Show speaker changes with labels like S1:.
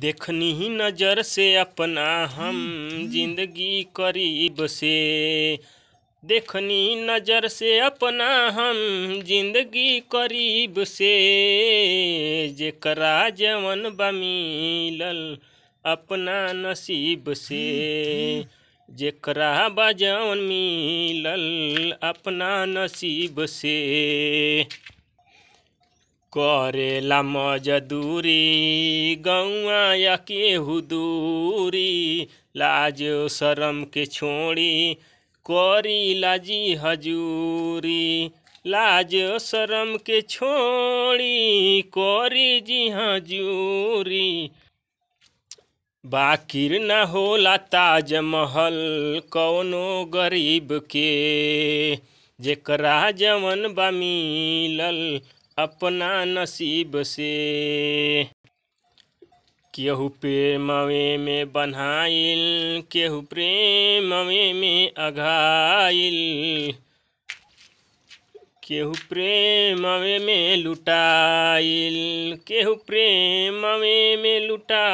S1: देखनी ही नज़र से अपना हम जिंदगी करीब से देखनी नज़र से अपना हम जिंदगी करीब से जरा जवन बमिलल अपना नसीब से जरा बजवन मिलल अपना नसीब से करेला मजदूरी गौआ या केहू दूरी लाज शरम के छोड़ी करी लाजी हजूरी लाज शरम के छोड़ी करी जी हजूरी बाकिर न होला ताजमहल कौनो गरीब के जेकरा जवन बा मिलल अपना नसीब से केहू प्रेमवे में बनाइल केहू प्रेमवे में अघाइल केहू प्रेमवे में लुटाइल केहू प्रेमवे में लुटा